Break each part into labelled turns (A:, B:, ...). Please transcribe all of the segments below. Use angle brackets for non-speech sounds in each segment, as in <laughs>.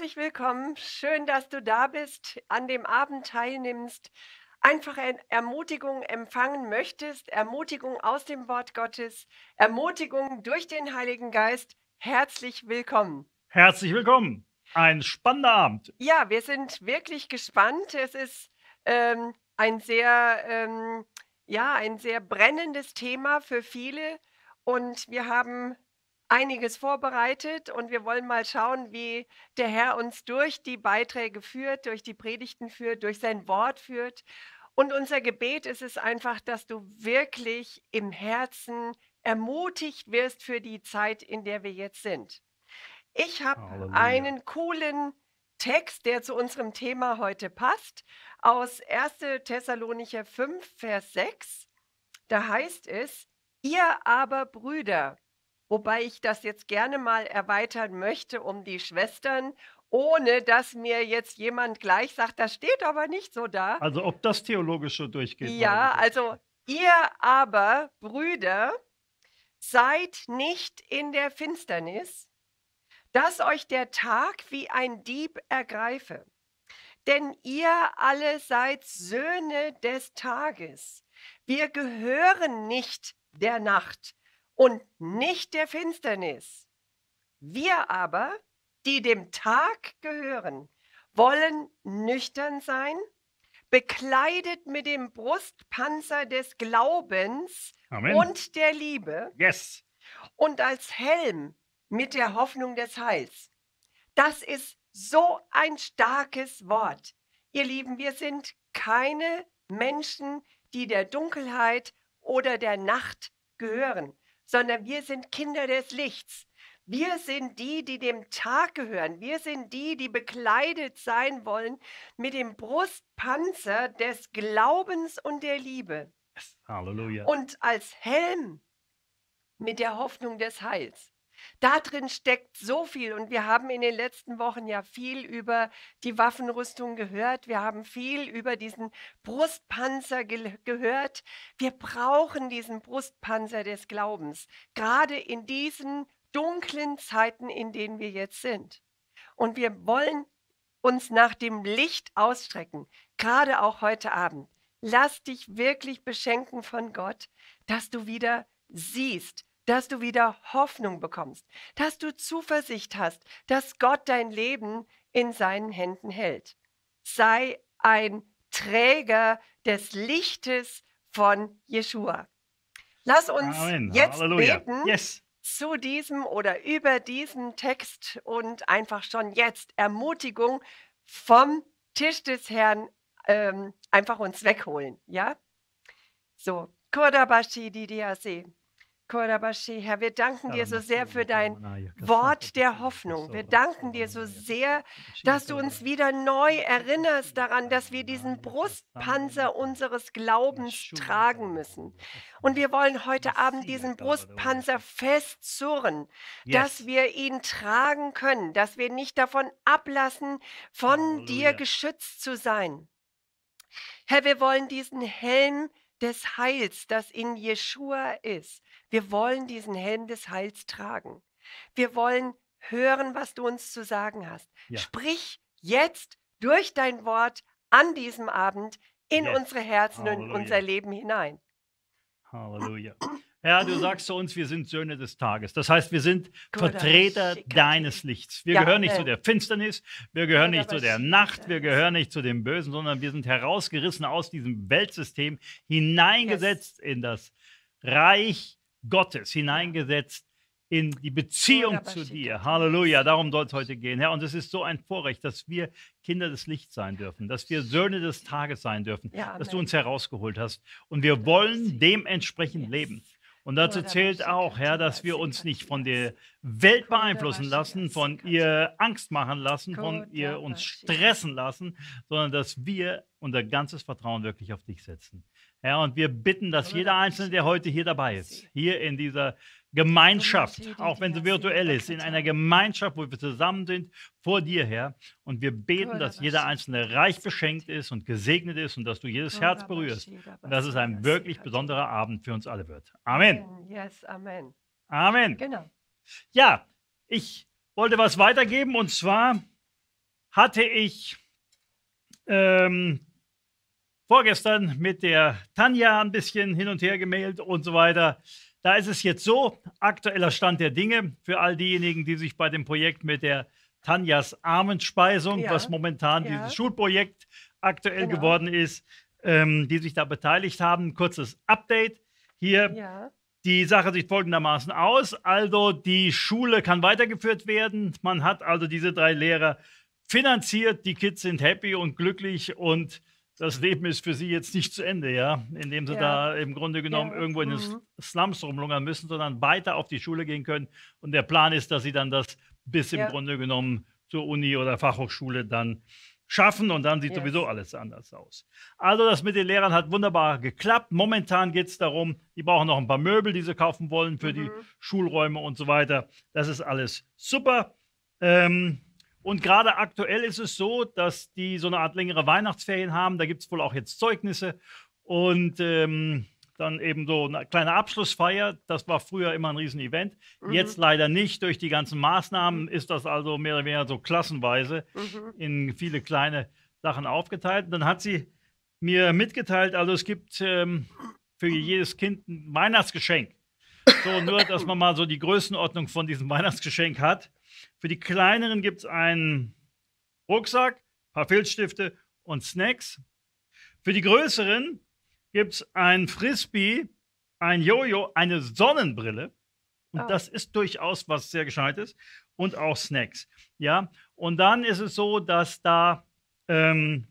A: herzlich willkommen. Schön, dass du da bist, an dem Abend teilnimmst, einfache Ermutigung empfangen möchtest, Ermutigung aus dem Wort Gottes, Ermutigung durch den Heiligen Geist. Herzlich willkommen.
B: Herzlich willkommen. Ein spannender Abend.
A: Ja, wir sind wirklich gespannt. Es ist ähm, ein sehr, ähm, ja, ein sehr brennendes Thema für viele. Und wir haben einiges vorbereitet und wir wollen mal schauen, wie der Herr uns durch die Beiträge führt, durch die Predigten führt, durch sein Wort führt. Und unser Gebet ist es einfach, dass du wirklich im Herzen ermutigt wirst für die Zeit, in der wir jetzt sind. Ich habe einen coolen Text, der zu unserem Thema heute passt, aus 1. Thessalonicher 5, Vers 6. Da heißt es, ihr aber Brüder, wobei ich das jetzt gerne mal erweitern möchte um die Schwestern, ohne dass mir jetzt jemand gleich sagt, das steht aber nicht so da. Also
B: ob das theologisch so durchgeht. Ja,
A: also ihr aber, Brüder, seid nicht in der Finsternis, dass euch der Tag wie ein Dieb ergreife. Denn ihr alle seid Söhne des Tages. Wir gehören nicht der Nacht, und nicht der Finsternis. Wir aber, die dem Tag gehören, wollen nüchtern sein, bekleidet mit dem Brustpanzer des Glaubens Amen. und der Liebe. Yes. Und als Helm mit der Hoffnung des Heils. Das ist so ein starkes Wort. Ihr Lieben, wir sind keine Menschen, die der Dunkelheit oder der Nacht gehören sondern wir sind Kinder des Lichts. Wir sind die, die dem Tag gehören. Wir sind die, die bekleidet sein wollen mit dem Brustpanzer des Glaubens und der Liebe.
B: Halleluja. Und
A: als Helm mit der Hoffnung des Heils. Da drin steckt so viel und wir haben in den letzten Wochen ja viel über die Waffenrüstung gehört, wir haben viel über diesen Brustpanzer ge gehört. Wir brauchen diesen Brustpanzer des Glaubens, gerade in diesen dunklen Zeiten, in denen wir jetzt sind. Und wir wollen uns nach dem Licht ausstrecken, gerade auch heute Abend. Lass dich wirklich beschenken von Gott, dass du wieder siehst, dass du wieder Hoffnung bekommst, dass du Zuversicht hast, dass Gott dein Leben in seinen Händen hält. Sei ein Träger des Lichtes von Jeshua. Lass uns Amen. jetzt Halleluja. beten yes. zu diesem oder über diesen Text und einfach schon jetzt Ermutigung vom Tisch des Herrn ähm, einfach uns wegholen. Ja? So, Kodabashi Didiase. Kodabashi, Herr, wir danken dir so sehr für dein Wort der Hoffnung. Wir danken dir so sehr, dass du uns wieder neu erinnerst daran, dass wir diesen Brustpanzer unseres Glaubens tragen müssen. Und wir wollen heute Abend diesen Brustpanzer festzurren, dass wir ihn tragen können, dass wir nicht davon ablassen, von dir geschützt zu sein. Herr, wir wollen diesen Helm des Heils, das in Jeshua ist, wir wollen diesen Helm des Heils tragen. Wir wollen hören, was du uns zu sagen hast. Ja. Sprich jetzt durch dein Wort an diesem Abend in yes. unsere Herzen Halleluja. und unser Leben hinein.
B: Halleluja. Herr, du sagst zu uns, wir sind Söhne des Tages. Das heißt, wir sind Vertreter deines Lichts. Wir gehören nicht äh, zu der Finsternis, wir gehören nicht zu der Nacht, äh, wir gehören nicht zu dem Bösen, sondern wir sind herausgerissen aus diesem Weltsystem, hineingesetzt in das Reich Gottes hineingesetzt in die Beziehung zu dir. Halleluja, darum soll es heute gehen. Herr, und es ist so ein Vorrecht, dass wir Kinder des Lichts sein dürfen, dass wir Söhne des Tages sein dürfen, ja, dass du uns herausgeholt hast. Und wir wollen dementsprechend yes. leben. Und oh, dazu zählt auch, Herr, dass wir uns nicht von der Welt beeinflussen lassen, von ihr Angst machen lassen, von ihr uns stressen lassen, sondern dass wir unser ganzes Vertrauen wirklich auf dich setzen. Ja, und wir bitten, dass jeder Einzelne, der heute hier dabei ist, hier in dieser Gemeinschaft, auch wenn sie virtuell ist, in einer Gemeinschaft, wo wir zusammen sind, vor dir, Herr. Und wir beten, dass jeder Einzelne reich beschenkt ist und gesegnet ist und dass du jedes Herz berührst. Und dass es ein wirklich besonderer Abend für uns alle wird. Amen.
A: Yes, Amen.
B: Amen. Genau. Ja, ich wollte was weitergeben und zwar hatte ich ähm, vorgestern mit der Tanja ein bisschen hin und her gemailt und so weiter. Da ist es jetzt so, aktueller Stand der Dinge für all diejenigen, die sich bei dem Projekt mit der Tanjas Armenspeisung, ja. was momentan ja. dieses Schulprojekt aktuell genau. geworden ist, ähm, die sich da beteiligt haben. Kurzes Update hier. Ja. Die Sache sieht folgendermaßen aus. Also die Schule kann weitergeführt werden. Man hat also diese drei Lehrer finanziert. Die Kids sind happy und glücklich und das Leben ist für sie jetzt nicht zu Ende, ja, indem sie ja. da im Grunde genommen ja. irgendwo in den mhm. Slums rumlungern müssen, sondern weiter auf die Schule gehen können. Und der Plan ist, dass sie dann das bis ja. im Grunde genommen zur Uni oder Fachhochschule dann schaffen und dann sieht yes. sowieso alles anders aus. Also das mit den Lehrern hat wunderbar geklappt. Momentan geht es darum, die brauchen noch ein paar Möbel, die sie kaufen wollen für mhm. die Schulräume und so weiter. Das ist alles super. Ähm, und gerade aktuell ist es so, dass die so eine Art längere Weihnachtsferien haben. Da gibt es wohl auch jetzt Zeugnisse und ähm, dann eben so eine kleine Abschlussfeier. Das war früher immer ein Riesenevent. Mhm. Jetzt leider nicht. Durch die ganzen Maßnahmen mhm. ist das also mehr oder weniger so klassenweise mhm. in viele kleine Sachen aufgeteilt. Und dann hat sie mir mitgeteilt, also es gibt ähm, für jedes Kind ein Weihnachtsgeschenk. So, nur, dass man mal so die Größenordnung von diesem Weihnachtsgeschenk hat. Für die kleineren gibt es einen Rucksack, ein paar Filzstifte und Snacks. Für die größeren gibt es ein Frisbee, ein Jojo, eine Sonnenbrille. Und oh. das ist durchaus was sehr Gescheites. Und auch Snacks. Ja, und dann ist es so, dass da ähm,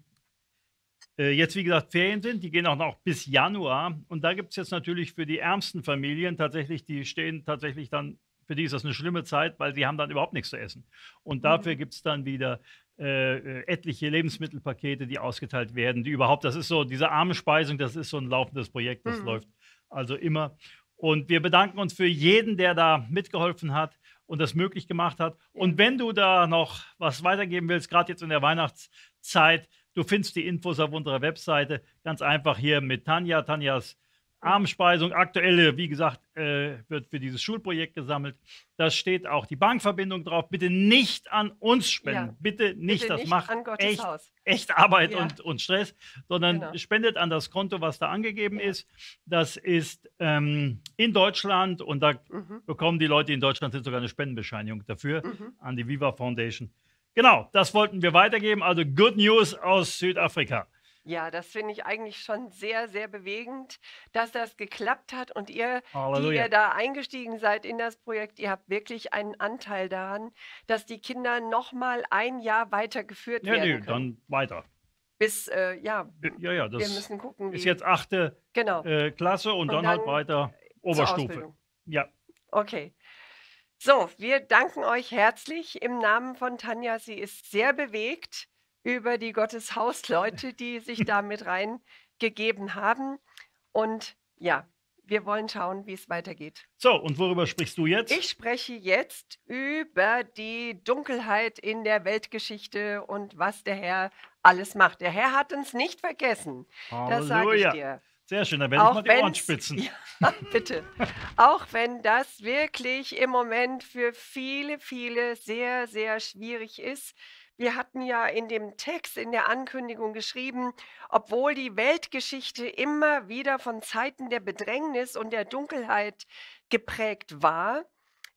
B: äh, jetzt, wie gesagt, Ferien sind. Die gehen auch noch bis Januar. Und da gibt es jetzt natürlich für die ärmsten Familien tatsächlich, die stehen tatsächlich dann für die ist das eine schlimme Zeit, weil die haben dann überhaupt nichts zu essen. Und mhm. dafür gibt es dann wieder äh, äh, etliche Lebensmittelpakete, die ausgeteilt werden, die überhaupt, das ist so, diese arme Speisung, das ist so ein laufendes Projekt, das mhm. läuft also immer. Und wir bedanken uns für jeden, der da mitgeholfen hat und das möglich gemacht hat. Und wenn du da noch was weitergeben willst, gerade jetzt in der Weihnachtszeit, du findest die Infos auf unserer Webseite ganz einfach hier mit Tanja, Tanjas Armspeisung, aktuelle, wie gesagt, äh, wird für dieses Schulprojekt gesammelt. Da steht auch die Bankverbindung drauf. Bitte nicht an uns spenden. Ja. Bitte nicht, Bitte das nicht macht echt, echt, Arbeit ja. und, und Stress, sondern genau. spendet an das Konto, was da angegeben ja. ist. Das ist ähm, in Deutschland und da mhm. bekommen die Leute in Deutschland sind sogar eine Spendenbescheinigung dafür mhm. an die Viva Foundation. Genau, das wollten wir weitergeben. Also Good News aus Südafrika.
A: Ja, das finde ich eigentlich schon sehr, sehr bewegend, dass das geklappt hat und ihr, Halleluja. die ihr da eingestiegen seid in das Projekt, ihr habt wirklich einen Anteil daran, dass die Kinder noch mal ein Jahr weitergeführt ja, werden. Ja, nee, dann weiter. Bis, äh, ja, ja, ja, das wir müssen gucken. Ist jetzt
B: achte genau. äh, Klasse und, und dann, halt dann, halt weiter Oberstufe. Ausbildung. Ja.
A: Okay. So, wir danken euch herzlich im Namen von Tanja. Sie ist sehr bewegt über die Gotteshausleute, die sich da mit reingegeben haben. Und ja, wir wollen schauen, wie es weitergeht.
B: So, und worüber sprichst du jetzt? Ich
A: spreche jetzt über die Dunkelheit in der Weltgeschichte und was der Herr alles macht. Der Herr hat uns nicht vergessen. Halleluja. Das sage ich dir.
B: Sehr schön, dann werde auch ich mal die Ohren spitzen.
A: <laughs> Ja, bitte. auch wenn das wirklich im Moment für viele, viele sehr, sehr schwierig ist, wir hatten ja in dem Text, in der Ankündigung geschrieben, obwohl die Weltgeschichte immer wieder von Zeiten der Bedrängnis und der Dunkelheit geprägt war,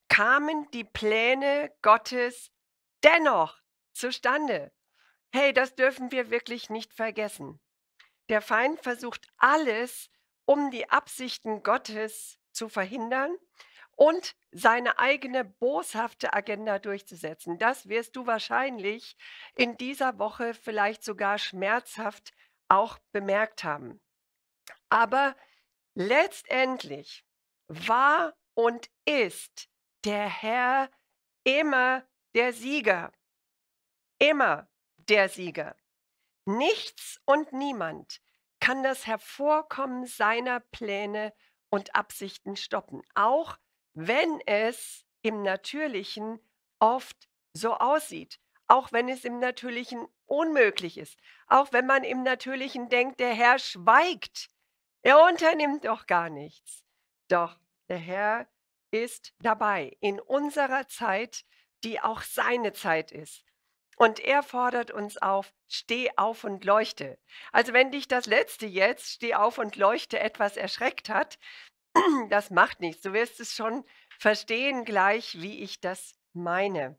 A: kamen die Pläne Gottes dennoch zustande. Hey, das dürfen wir wirklich nicht vergessen. Der Feind versucht alles, um die Absichten Gottes zu verhindern und seine eigene boshafte Agenda durchzusetzen. Das wirst du wahrscheinlich in dieser Woche vielleicht sogar schmerzhaft auch bemerkt haben. Aber letztendlich war und ist der Herr immer der Sieger. Immer der Sieger. Nichts und niemand kann das Hervorkommen seiner Pläne und Absichten stoppen. Auch wenn es im Natürlichen oft so aussieht, auch wenn es im Natürlichen unmöglich ist, auch wenn man im Natürlichen denkt, der Herr schweigt, er unternimmt doch gar nichts. Doch der Herr ist dabei in unserer Zeit, die auch seine Zeit ist. Und er fordert uns auf, steh auf und leuchte. Also wenn dich das letzte jetzt, steh auf und leuchte, etwas erschreckt hat, <clears throat> das macht nichts. Du wirst es schon verstehen gleich, wie ich das meine.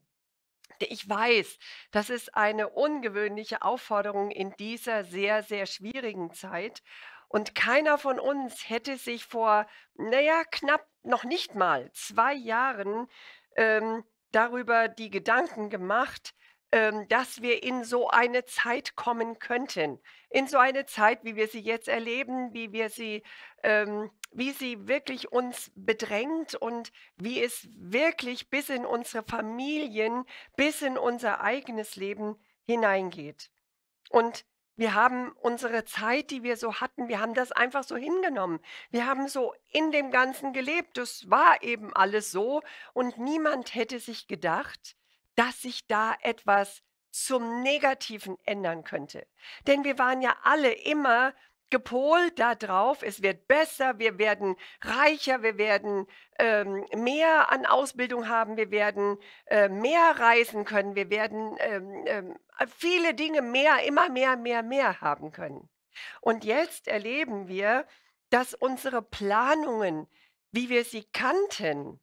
A: Ich weiß, das ist eine ungewöhnliche Aufforderung in dieser sehr, sehr schwierigen Zeit. Und keiner von uns hätte sich vor, naja, knapp noch nicht mal zwei Jahren ähm, darüber die Gedanken gemacht, ähm, dass wir in so eine Zeit kommen könnten. In so eine Zeit, wie wir sie jetzt erleben, wie wir sie, ähm, wie sie wirklich uns bedrängt und wie es wirklich bis in unsere Familien, bis in unser eigenes Leben hineingeht. Und wir haben unsere Zeit, die wir so hatten, wir haben das einfach so hingenommen. Wir haben so in dem Ganzen gelebt. Das war eben alles so. Und niemand hätte sich gedacht, dass sich da etwas zum Negativen ändern könnte. Denn wir waren ja alle immer gepolt darauf, es wird besser, wir werden reicher, wir werden ähm, mehr an Ausbildung haben, wir werden äh, mehr reisen können, wir werden ähm, ähm, viele Dinge mehr, immer mehr, mehr, mehr haben können. Und jetzt erleben wir, dass unsere Planungen, wie wir sie kannten,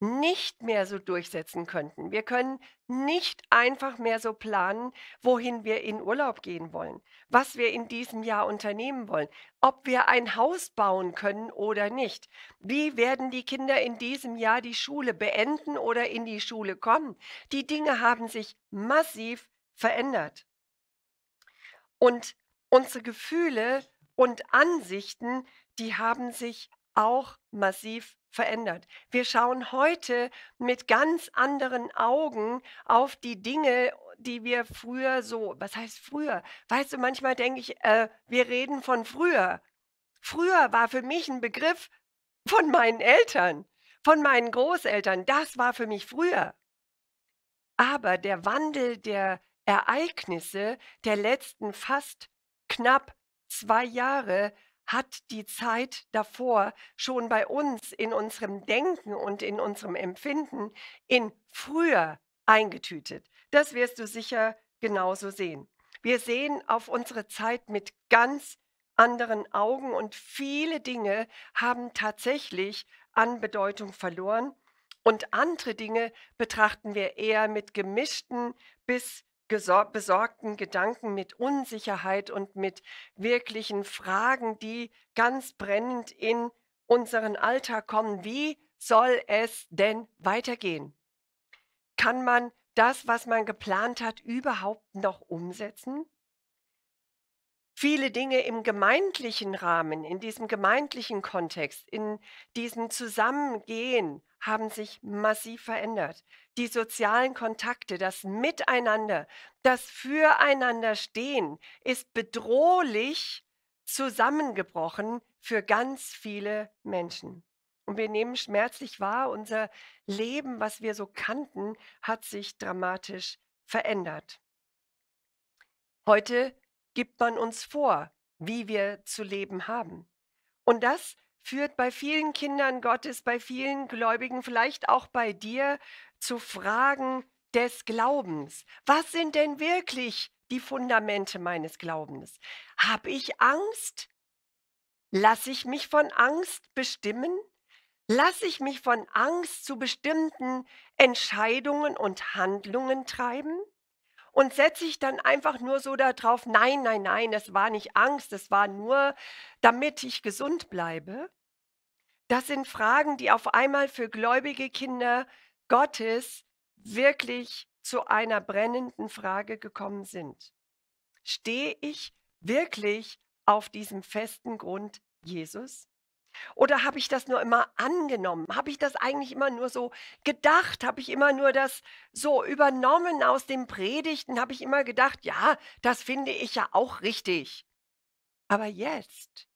A: nicht mehr so durchsetzen könnten. Wir können nicht einfach mehr so planen, wohin wir in Urlaub gehen wollen, was wir in diesem Jahr unternehmen wollen, ob wir ein Haus bauen können oder nicht, wie werden die Kinder in diesem Jahr die Schule beenden oder in die Schule kommen. Die Dinge haben sich massiv verändert. Und unsere Gefühle und Ansichten, die haben sich auch massiv verändert. Wir schauen heute mit ganz anderen Augen auf die Dinge, die wir früher so, was heißt früher? Weißt du, manchmal denke ich, äh, wir reden von früher. Früher war für mich ein Begriff von meinen Eltern, von meinen Großeltern. Das war für mich früher. Aber der Wandel der Ereignisse der letzten fast knapp zwei Jahre hat die Zeit davor schon bei uns in unserem Denken und in unserem Empfinden in früher eingetütet. Das wirst du sicher genauso sehen. Wir sehen auf unsere Zeit mit ganz anderen Augen und viele Dinge haben tatsächlich an Bedeutung verloren und andere Dinge betrachten wir eher mit gemischten bis besorgten Gedanken, mit Unsicherheit und mit wirklichen Fragen, die ganz brennend in unseren Alltag kommen. Wie soll es denn weitergehen? Kann man das, was man geplant hat, überhaupt noch umsetzen? viele Dinge im gemeindlichen Rahmen, in diesem gemeindlichen Kontext, in diesem Zusammengehen haben sich massiv verändert. Die sozialen Kontakte, das Miteinander, das Füreinander stehen, ist bedrohlich zusammengebrochen für ganz viele Menschen. Und wir nehmen schmerzlich wahr, unser Leben, was wir so kannten, hat sich dramatisch verändert. Heute gibt man uns vor, wie wir zu leben haben. Und das führt bei vielen Kindern Gottes, bei vielen Gläubigen, vielleicht auch bei dir zu Fragen des Glaubens. Was sind denn wirklich die Fundamente meines Glaubens? Habe ich Angst? Lasse ich mich von Angst bestimmen? Lasse ich mich von Angst zu bestimmten Entscheidungen und Handlungen treiben? und setze ich dann einfach nur so darauf, nein, nein, nein, das war nicht Angst, das war nur, damit ich gesund bleibe. Das sind Fragen, die auf einmal für gläubige Kinder Gottes wirklich zu einer brennenden Frage gekommen sind. Stehe ich wirklich auf diesem festen Grund Jesus? Oder habe ich das nur immer angenommen? Habe ich das eigentlich immer nur so gedacht? Habe ich immer nur das so übernommen aus den Predigten? Habe ich immer gedacht, ja, das finde ich ja auch richtig. Aber jetzt,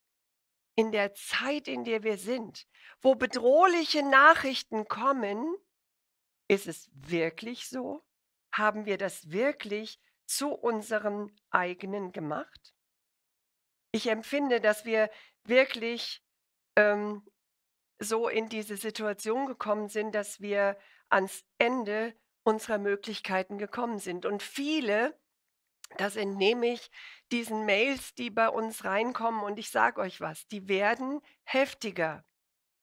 A: in der Zeit, in der wir sind, wo bedrohliche Nachrichten kommen, ist es wirklich so? Haben wir das wirklich zu unserem eigenen gemacht? Ich empfinde, dass wir wirklich ähm, so in diese Situation gekommen sind, dass wir ans Ende unserer Möglichkeiten gekommen sind. Und viele, das entnehme ich diesen Mails, die bei uns reinkommen, und ich sage euch was, die werden heftiger,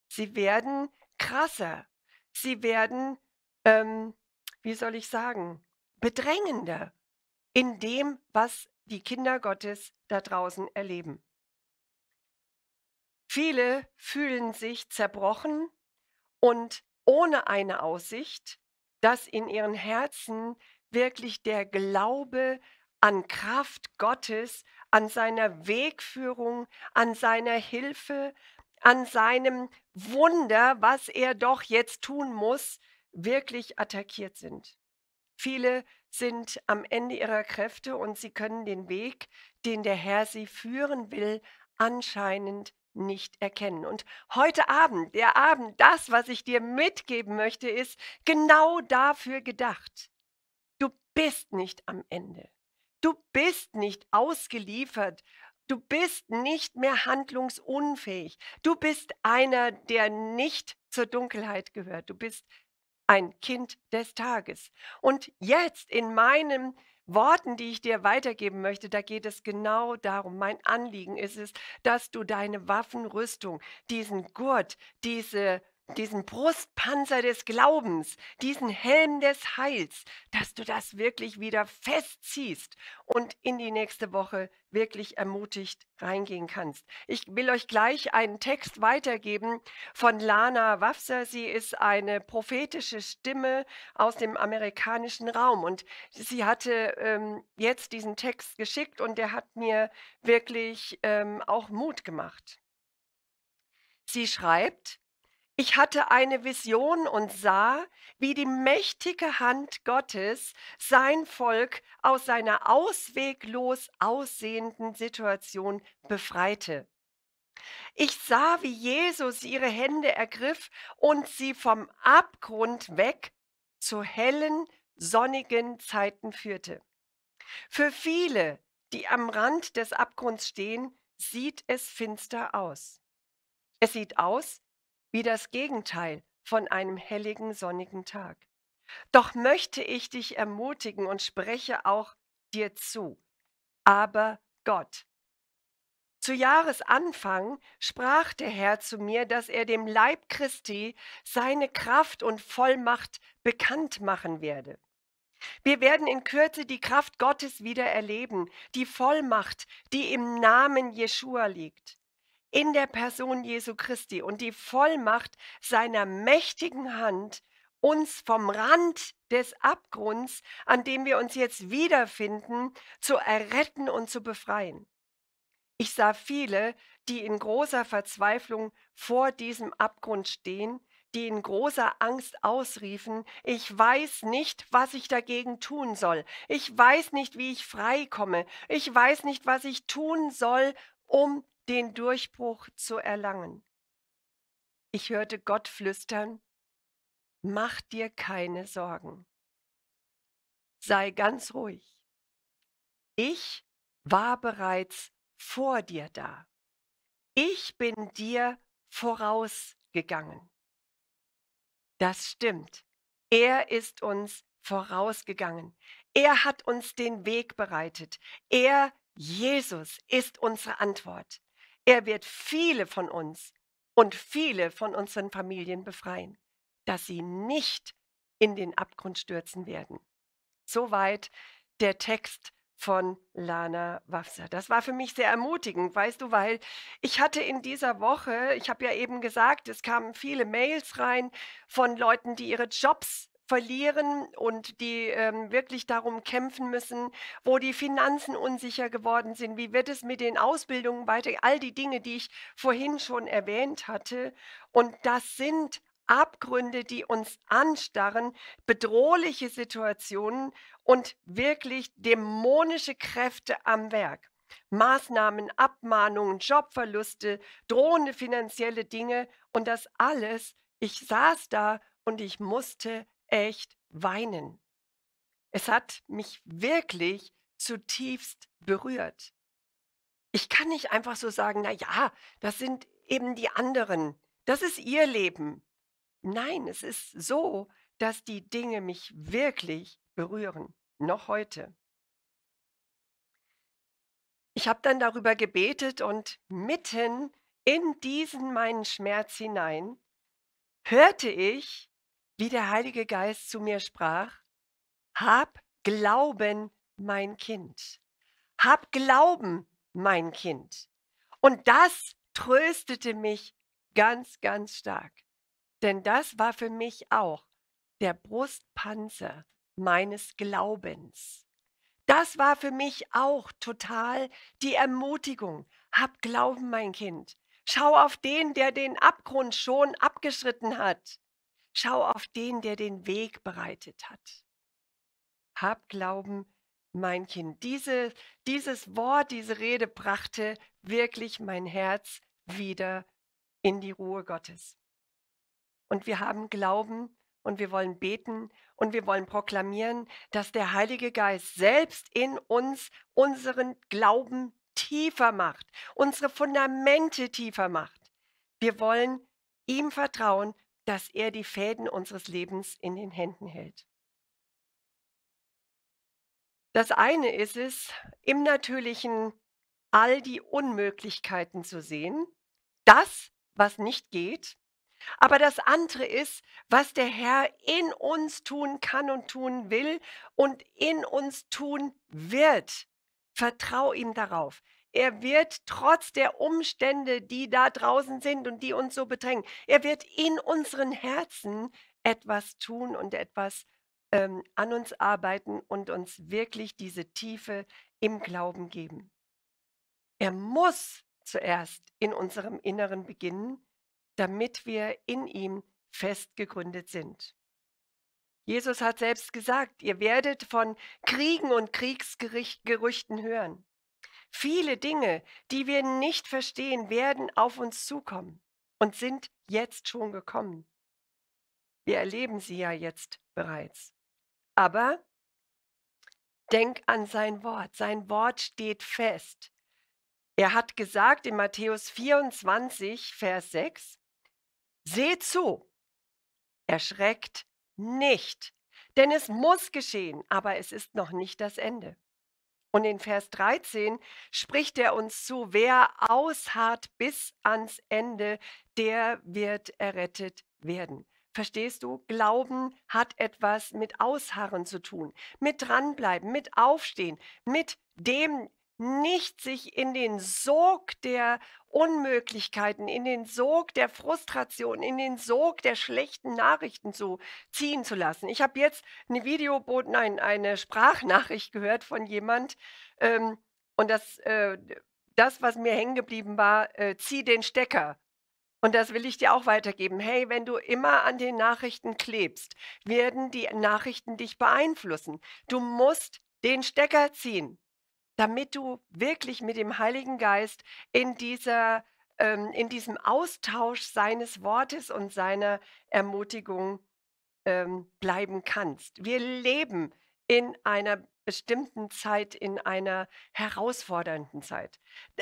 A: sie werden krasser, sie werden, ähm, wie soll ich sagen, bedrängender in dem, was die Kinder Gottes da draußen erleben. Viele fühlen sich zerbrochen und ohne eine Aussicht, dass in ihren Herzen wirklich der Glaube an Kraft Gottes, an seiner Wegführung, an seiner Hilfe, an seinem Wunder, was er doch jetzt tun muss, wirklich attackiert sind. Viele sind am Ende ihrer Kräfte und sie können den Weg, den der Herr sie führen will, anscheinend nicht erkennen. Und heute Abend, der Abend, das, was ich dir mitgeben möchte, ist genau dafür gedacht. Du bist nicht am Ende. Du bist nicht ausgeliefert. Du bist nicht mehr handlungsunfähig. Du bist einer, der nicht zur Dunkelheit gehört. Du bist ein Kind des Tages. Und jetzt in meinem Worten, die ich dir weitergeben möchte, da geht es genau darum. Mein Anliegen ist es, dass du deine Waffenrüstung, diesen Gurt, diese diesen Brustpanzer des Glaubens, diesen Helm des Heils, dass du das wirklich wieder festziehst und in die nächste Woche wirklich ermutigt reingehen kannst. Ich will euch gleich einen Text weitergeben von Lana Wafser. Sie ist eine prophetische Stimme aus dem amerikanischen Raum und sie hatte ähm, jetzt diesen Text geschickt und der hat mir wirklich ähm, auch Mut gemacht. Sie schreibt, ich hatte eine Vision und sah, wie die mächtige Hand Gottes sein Volk aus seiner ausweglos aussehenden Situation befreite. Ich sah, wie Jesus ihre Hände ergriff und sie vom Abgrund weg zu hellen, sonnigen Zeiten führte. Für viele, die am Rand des Abgrunds stehen, sieht es finster aus. Es sieht aus wie das Gegenteil von einem helligen, sonnigen Tag. Doch möchte ich dich ermutigen und spreche auch dir zu. Aber Gott. Zu Jahresanfang sprach der Herr zu mir, dass er dem Leib Christi seine Kraft und Vollmacht bekannt machen werde. Wir werden in Kürze die Kraft Gottes wieder erleben, die Vollmacht, die im Namen Jeschua liegt in der Person Jesu Christi und die Vollmacht seiner mächtigen Hand uns vom Rand des Abgrunds, an dem wir uns jetzt wiederfinden, zu erretten und zu befreien. Ich sah viele, die in großer Verzweiflung vor diesem Abgrund stehen, die in großer Angst ausriefen, ich weiß nicht, was ich dagegen tun soll, ich weiß nicht, wie ich freikomme, ich weiß nicht, was ich tun soll, um den Durchbruch zu erlangen. Ich hörte Gott flüstern, mach dir keine Sorgen. Sei ganz ruhig. Ich war bereits vor dir da. Ich bin dir vorausgegangen. Das stimmt. Er ist uns vorausgegangen. Er hat uns den Weg bereitet. Er, Jesus, ist unsere Antwort. Er wird viele von uns und viele von unseren Familien befreien, dass sie nicht in den Abgrund stürzen werden. Soweit der Text von Lana Wafser. Das war für mich sehr ermutigend, weißt du, weil ich hatte in dieser Woche, ich habe ja eben gesagt, es kamen viele Mails rein von Leuten, die ihre Jobs verlieren und die ähm, wirklich darum kämpfen müssen, wo die Finanzen unsicher geworden sind, wie wird es mit den Ausbildungen weiter, all die Dinge, die ich vorhin schon erwähnt hatte. Und das sind Abgründe, die uns anstarren, bedrohliche Situationen und wirklich dämonische Kräfte am Werk. Maßnahmen, Abmahnungen, Jobverluste, drohende finanzielle Dinge und das alles. Ich saß da und ich musste echt weinen. Es hat mich wirklich zutiefst berührt. Ich kann nicht einfach so sagen, na ja, das sind eben die anderen, das ist ihr Leben. Nein, es ist so, dass die Dinge mich wirklich berühren, noch heute. Ich habe dann darüber gebetet und mitten in diesen meinen Schmerz hinein hörte ich wie der Heilige Geist zu mir sprach, hab Glauben, mein Kind. Hab Glauben, mein Kind. Und das tröstete mich ganz, ganz stark. Denn das war für mich auch der Brustpanzer meines Glaubens. Das war für mich auch total die Ermutigung. Hab Glauben, mein Kind. Schau auf den, der den Abgrund schon abgeschritten hat. Schau auf den, der den Weg bereitet hat. Hab Glauben, mein Kind. Diese, dieses Wort, diese Rede brachte wirklich mein Herz wieder in die Ruhe Gottes. Und wir haben Glauben und wir wollen beten und wir wollen proklamieren, dass der Heilige Geist selbst in uns unseren Glauben tiefer macht, unsere Fundamente tiefer macht. Wir wollen ihm vertrauen dass er die Fäden unseres Lebens in den Händen hält. Das eine ist es, im Natürlichen all die Unmöglichkeiten zu sehen, das, was nicht geht, aber das andere ist, was der Herr in uns tun kann und tun will und in uns tun wird. Vertrau ihm darauf. Er wird trotz der Umstände, die da draußen sind und die uns so bedrängen, er wird in unseren Herzen etwas tun und etwas ähm, an uns arbeiten und uns wirklich diese Tiefe im Glauben geben. Er muss zuerst in unserem Inneren beginnen, damit wir in ihm fest gegründet sind. Jesus hat selbst gesagt, ihr werdet von Kriegen und Kriegsgerüchten hören. Viele Dinge, die wir nicht verstehen, werden auf uns zukommen und sind jetzt schon gekommen. Wir erleben sie ja jetzt bereits. Aber denk an sein Wort. Sein Wort steht fest. Er hat gesagt in Matthäus 24, Vers 6, Seht zu, erschreckt nicht, denn es muss geschehen, aber es ist noch nicht das Ende. Und in Vers 13 spricht er uns zu, wer ausharrt bis ans Ende, der wird errettet werden. Verstehst du? Glauben hat etwas mit Ausharren zu tun, mit dranbleiben, mit Aufstehen, mit dem nicht sich in den Sog der Unmöglichkeiten, in den Sog der Frustration, in den Sog der schlechten Nachrichten zu ziehen zu lassen. Ich habe jetzt eine Videobot, nein, eine Sprachnachricht gehört von jemand ähm, und das, äh, das, was mir hängen geblieben war, äh, zieh den Stecker. Und das will ich dir auch weitergeben. Hey, wenn du immer an den Nachrichten klebst, werden die Nachrichten dich beeinflussen. Du musst den Stecker ziehen damit du wirklich mit dem Heiligen Geist in dieser ähm, in diesem Austausch seines Wortes und seiner Ermutigung ähm, bleiben kannst. Wir leben in einer bestimmten Zeit, in einer herausfordernden Zeit.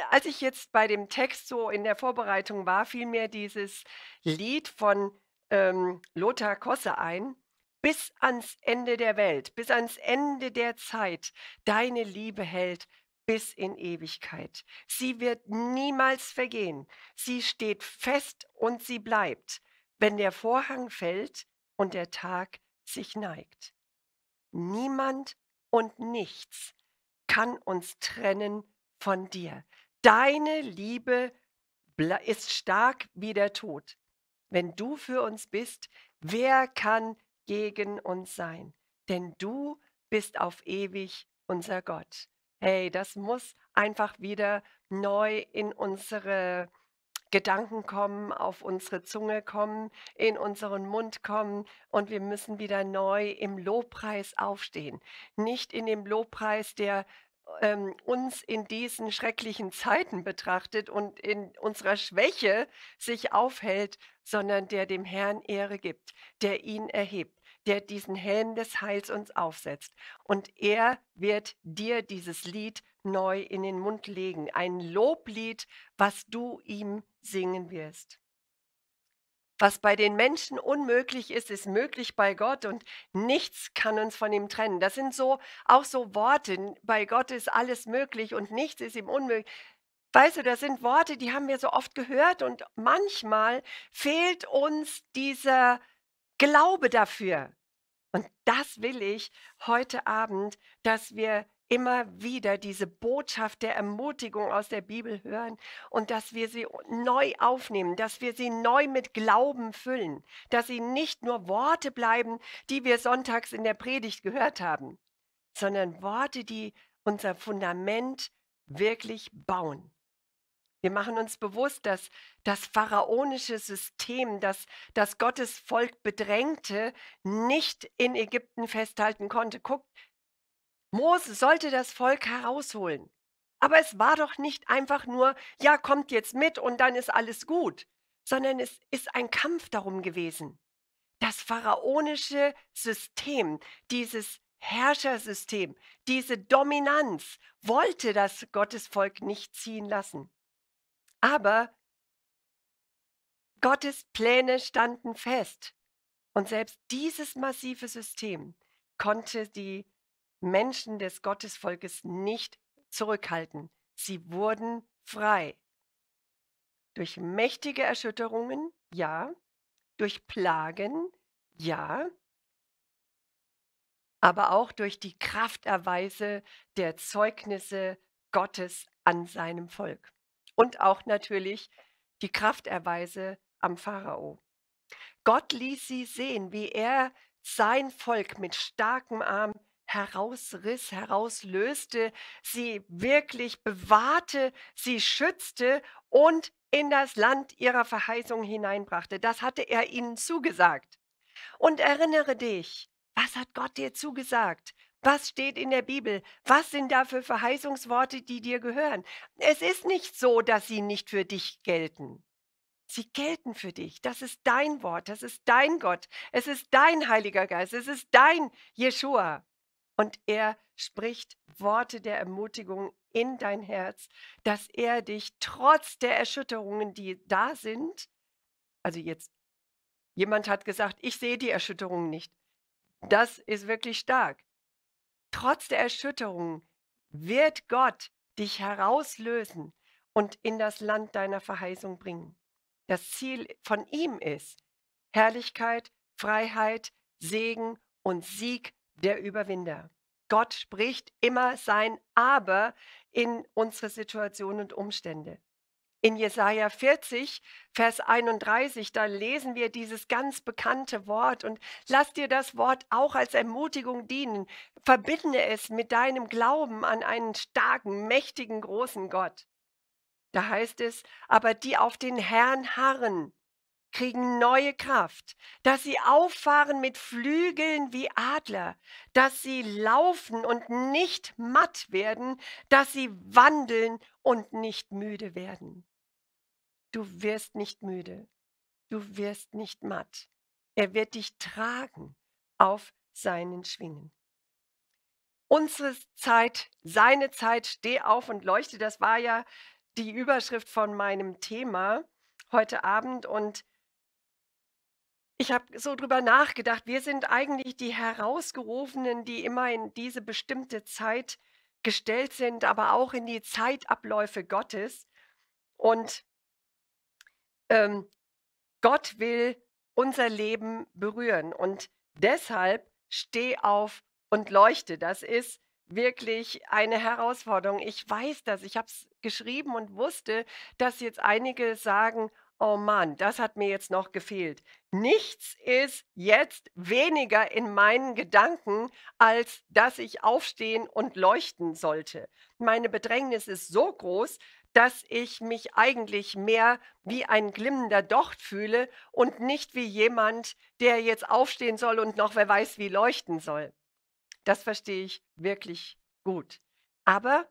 A: Als ich jetzt bei dem Text so in der Vorbereitung war, fiel mir dieses Lied von ähm, Lothar Kosse ein bis ans Ende der Welt, bis ans Ende der Zeit deine Liebe hält bis in Ewigkeit. Sie wird niemals vergehen. Sie steht fest und sie bleibt, wenn der Vorhang fällt und der Tag sich neigt. Niemand und nichts kann uns trennen von dir. Deine Liebe ist stark wie der Tod. Wenn du für uns bist, wer kann gegen uns sein, denn du bist auf ewig unser Gott. Hey, das muss einfach wieder neu in unsere Gedanken kommen, auf unsere Zunge kommen, in unseren Mund kommen und wir müssen wieder neu im Lobpreis aufstehen. Nicht in dem Lobpreis, der ähm, uns in diesen schrecklichen Zeiten betrachtet und in unserer Schwäche sich aufhält, sondern der dem Herrn Ehre gibt, der ihn erhebt der diesen Helm des Heils uns aufsetzt. Und er wird dir dieses Lied neu in den Mund legen, ein Loblied, was du ihm singen wirst. Was bei den Menschen unmöglich ist, ist möglich bei Gott und nichts kann uns von ihm trennen. Das sind so auch so Worte. Bei Gott ist alles möglich und nichts ist ihm unmöglich. Weißt du, das sind Worte, die haben wir so oft gehört und manchmal fehlt uns dieser Glaube dafür. Und das will ich heute Abend, dass wir immer wieder diese Botschaft der Ermutigung aus der Bibel hören und dass wir sie neu aufnehmen, dass wir sie neu mit Glauben füllen, dass sie nicht nur Worte bleiben, die wir sonntags in der Predigt gehört haben, sondern Worte, die unser Fundament wirklich bauen. Wir machen uns bewusst, dass das pharaonische System, das, das Gottes Volk bedrängte, nicht in Ägypten festhalten konnte. Guckt, Mose sollte das Volk herausholen. Aber es war doch nicht einfach nur, ja, kommt jetzt mit und dann ist alles gut, sondern es ist ein Kampf darum gewesen. Das pharaonische System, dieses Herrschersystem, diese Dominanz wollte das Gottesvolk nicht ziehen lassen. Aber Gottes Pläne standen fest. Und selbst dieses massive System konnte die Menschen des Gottesvolkes nicht zurückhalten. Sie wurden frei. Durch mächtige Erschütterungen, ja. Durch Plagen, ja. Aber auch durch die Krafterweise der Zeugnisse Gottes an seinem Volk und auch natürlich die Krafterweise am Pharao. Gott ließ sie sehen, wie er sein Volk mit starkem Arm herausriss, herauslöste, sie wirklich bewahrte, sie schützte und in das Land ihrer Verheißung hineinbrachte. Das hatte er ihnen zugesagt. Und erinnere dich, was hat Gott dir zugesagt? Was steht in der Bibel? Was sind da für Verheißungsworte, die dir gehören? Es ist nicht so, dass sie nicht für dich gelten. Sie gelten für dich. Das ist dein Wort, das ist dein Gott, es ist dein Heiliger Geist, es ist dein Jeshua. Und er spricht Worte der Ermutigung in dein Herz, dass er dich trotz der Erschütterungen, die da sind, also jetzt, jemand hat gesagt, ich sehe die Erschütterungen nicht. Das ist wirklich stark. Trotz der Erschütterungen wird Gott dich herauslösen und in das Land deiner Verheißung bringen. Das Ziel von ihm ist Herrlichkeit, Freiheit, Segen und Sieg der Überwinder. Gott spricht immer sein Aber in unsere Situation und Umstände. In Jesaja 40, Vers 31, da lesen wir dieses ganz bekannte Wort und lass dir das Wort auch als Ermutigung dienen. Verbinde es mit deinem Glauben an einen starken, mächtigen, großen Gott. Da heißt es, aber die auf den Herrn harren, kriegen neue Kraft, dass sie auffahren mit Flügeln wie Adler, dass sie laufen und nicht matt werden, dass sie wandeln und nicht müde werden. Du wirst nicht müde. Du wirst nicht matt. Er wird dich tragen auf seinen Schwingen. Unsere Zeit, seine Zeit, steh auf und leuchte. Das war ja die Überschrift von meinem Thema heute Abend. Und ich habe so drüber nachgedacht. Wir sind eigentlich die Herausgerufenen, die immer in diese bestimmte Zeit gestellt sind, aber auch in die Zeitabläufe Gottes. Und ähm, Gott will unser Leben berühren. Und deshalb steh auf und leuchte. Das ist wirklich eine Herausforderung. Ich weiß das. Ich habe es geschrieben und wusste, dass jetzt einige sagen, oh Mann, das hat mir jetzt noch gefehlt. Nichts ist jetzt weniger in meinen Gedanken, als dass ich aufstehen und leuchten sollte. Meine Bedrängnis ist so groß, dass ich mich eigentlich mehr wie ein glimmender Docht fühle und nicht wie jemand, der jetzt aufstehen soll und noch wer weiß wie leuchten soll. Das verstehe ich wirklich gut. Aber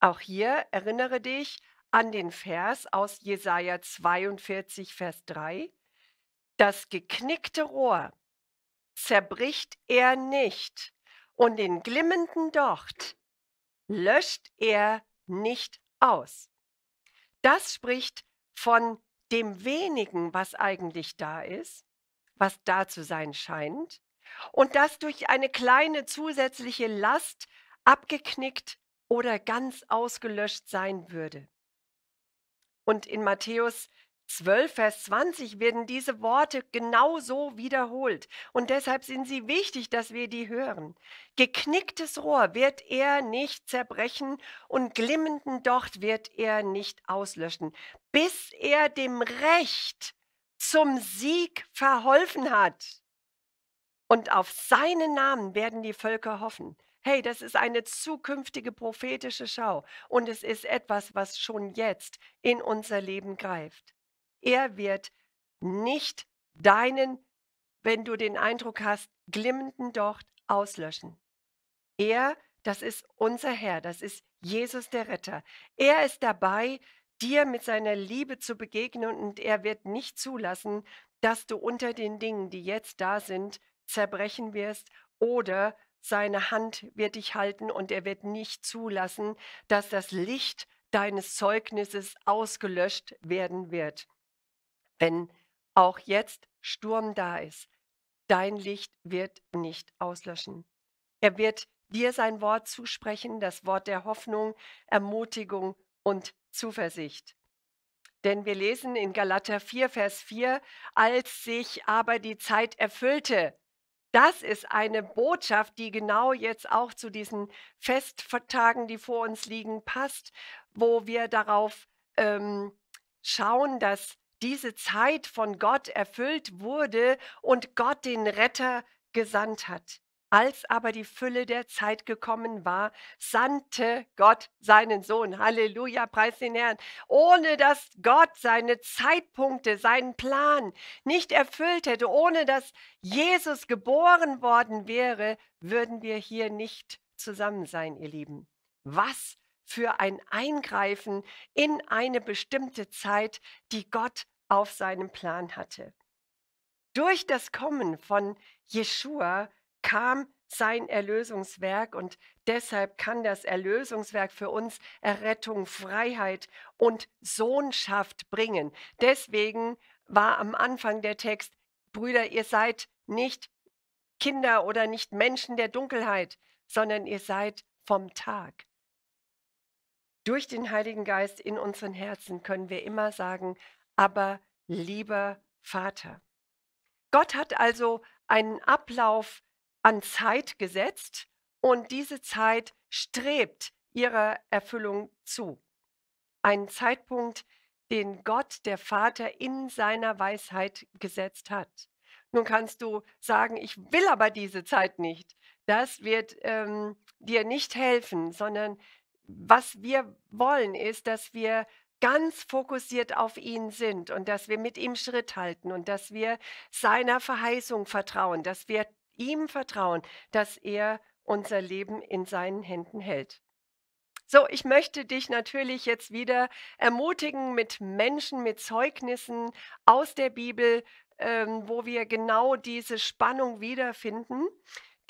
A: auch hier erinnere dich an den Vers aus Jesaja 42, Vers 3. Das geknickte Rohr zerbricht er nicht und den glimmenden Docht löscht er nicht aus. Das spricht von dem wenigen, was eigentlich da ist, was da zu sein scheint, und das durch eine kleine zusätzliche Last abgeknickt oder ganz ausgelöscht sein würde. Und in Matthäus 12, Vers 20 werden diese Worte genauso wiederholt. Und deshalb sind sie wichtig, dass wir die hören. Geknicktes Rohr wird er nicht zerbrechen und glimmenden Docht wird er nicht auslöschen, bis er dem Recht zum Sieg verholfen hat. Und auf seinen Namen werden die Völker hoffen. Hey, das ist eine zukünftige prophetische Schau und es ist etwas, was schon jetzt in unser Leben greift. Er wird nicht deinen, wenn du den Eindruck hast, glimmenden Docht auslöschen. Er, das ist unser Herr, das ist Jesus der Retter. Er ist dabei, dir mit seiner Liebe zu begegnen und er wird nicht zulassen, dass du unter den Dingen, die jetzt da sind, zerbrechen wirst oder seine Hand wird dich halten und er wird nicht zulassen, dass das Licht deines Zeugnisses ausgelöscht werden wird wenn auch jetzt Sturm da ist. Dein Licht wird nicht auslöschen. Er wird dir sein Wort zusprechen, das Wort der Hoffnung, Ermutigung und Zuversicht. Denn wir lesen in Galater 4, Vers 4, als sich aber die Zeit erfüllte. Das ist eine Botschaft, die genau jetzt auch zu diesen Festtagen, die vor uns liegen, passt, wo wir darauf ähm, schauen, dass diese Zeit von Gott erfüllt wurde und Gott den Retter gesandt hat. Als aber die Fülle der Zeit gekommen war, sandte Gott seinen Sohn. Halleluja, preis den Herrn. Ohne dass Gott seine Zeitpunkte, seinen Plan nicht erfüllt hätte, ohne dass Jesus geboren worden wäre, würden wir hier nicht zusammen sein, ihr Lieben. Was für ein Eingreifen in eine bestimmte Zeit, die Gott auf seinem Plan hatte. Durch das Kommen von Jeschua kam sein Erlösungswerk und deshalb kann das Erlösungswerk für uns Errettung, Freiheit und Sohnschaft bringen. Deswegen war am Anfang der Text, Brüder, ihr seid nicht Kinder oder nicht Menschen der Dunkelheit, sondern ihr seid vom Tag durch den Heiligen Geist in unseren Herzen können wir immer sagen, aber lieber Vater. Gott hat also einen Ablauf an Zeit gesetzt und diese Zeit strebt ihrer Erfüllung zu. Einen Zeitpunkt, den Gott, der Vater, in seiner Weisheit gesetzt hat. Nun kannst du sagen, ich will aber diese Zeit nicht. Das wird ähm, dir nicht helfen, sondern was wir wollen, ist, dass wir ganz fokussiert auf ihn sind und dass wir mit ihm Schritt halten und dass wir seiner Verheißung vertrauen, dass wir ihm vertrauen, dass er unser Leben in seinen Händen hält. So, ich möchte dich natürlich jetzt wieder ermutigen mit Menschen, mit Zeugnissen aus der Bibel, ähm, wo wir genau diese Spannung wiederfinden,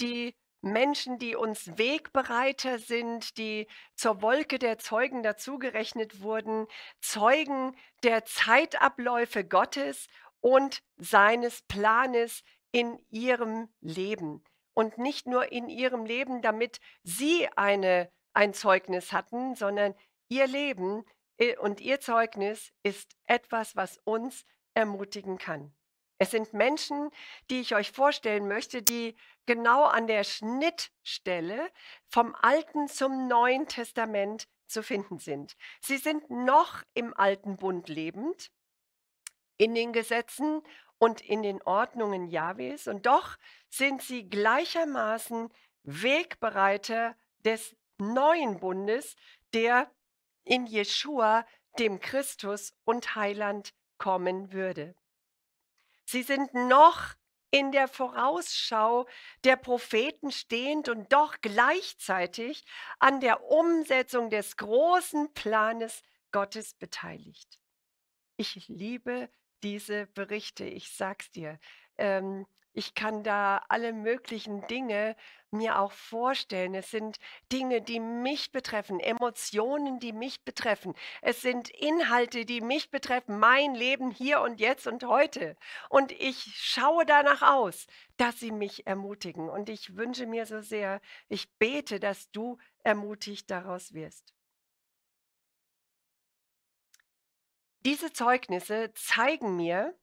A: die Menschen, die uns Wegbereiter sind, die zur Wolke der Zeugen dazugerechnet wurden, Zeugen der Zeitabläufe Gottes und seines Planes in ihrem Leben. Und nicht nur in ihrem Leben, damit sie eine, ein Zeugnis hatten, sondern ihr Leben äh, und ihr Zeugnis ist etwas, was uns ermutigen kann. Es sind Menschen, die ich euch vorstellen möchte, die genau an der Schnittstelle vom Alten zum Neuen Testament zu finden sind. Sie sind noch im Alten Bund lebend, in den Gesetzen und in den Ordnungen Jahwes, und doch sind sie gleichermaßen Wegbereiter des neuen Bundes, der in Jeschua, dem Christus und Heiland, kommen würde. Sie sind noch in der Vorausschau der Propheten stehend und doch gleichzeitig an der Umsetzung des großen Planes Gottes beteiligt. Ich liebe diese Berichte, ich sag's dir. Ähm, ich kann da alle möglichen Dinge mir auch vorstellen. Es sind Dinge, die mich betreffen, Emotionen, die mich betreffen. Es sind Inhalte, die mich betreffen, mein Leben hier und jetzt und heute. Und ich schaue danach aus, dass sie mich ermutigen. Und ich wünsche mir so sehr, ich bete, dass du ermutigt daraus wirst. Diese Zeugnisse zeigen mir,